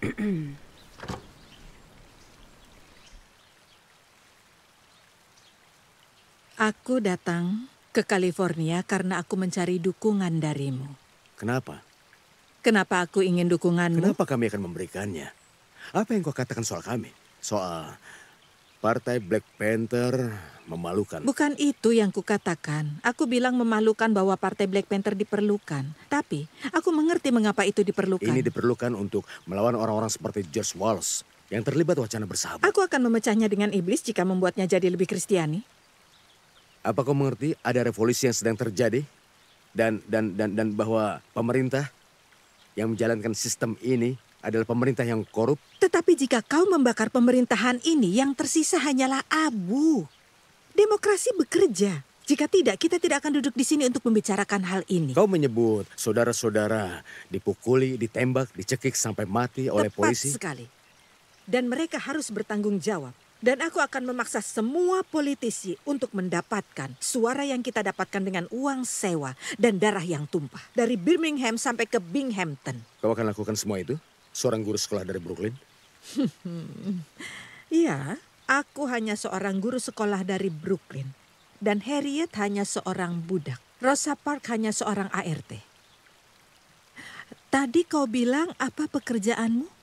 Aku datang ke California karena aku mencari dukungan darimu. Kenapa? Kenapa aku ingin dukunganmu? Kenapa kami akan memberikannya? Apa yang kau katakan soal kami? Soal Partai Black Panther memalukan. Bukan itu yang kukatakan. Aku bilang memalukan bahwa Partai Black Panther diperlukan. Tapi aku mengerti mengapa itu diperlukan. Ini diperlukan untuk melawan orang-orang seperti George Wallace yang terlibat wacana bersahabat. Aku akan memecahnya dengan iblis jika membuatnya jadi lebih kristiani. Apa kau mengerti ada revolusi yang sedang terjadi? Dan dan dan dan bahwa pemerintah yang menjalankan sistem ini adalah pemerintah yang korup. Tetapi jika kau membakar pemerintahan ini, yang tersisa hanyalah abu. Demokrasi bekerja. Jika tidak, kita tidak akan duduk di sini untuk membicarakan hal ini. Kau menyebut saudara-saudara dipukuli, ditembak, dicekik sampai mati oleh polisi. Tepat sekali. Dan mereka harus bertanggung jawab. Dan aku akan memaksa semua politisi untuk mendapatkan suara yang kita dapatkan dengan uang sewa dan darah yang tumpah. Dari Birmingham sampai ke Binghamton. Kau akan lakukan semua itu? Seorang guru sekolah dari Brooklyn? Iya, aku hanya seorang guru sekolah dari Brooklyn. Dan Harriet hanya seorang budak. Rosa Park hanya seorang ART. Tadi kau bilang apa pekerjaanmu?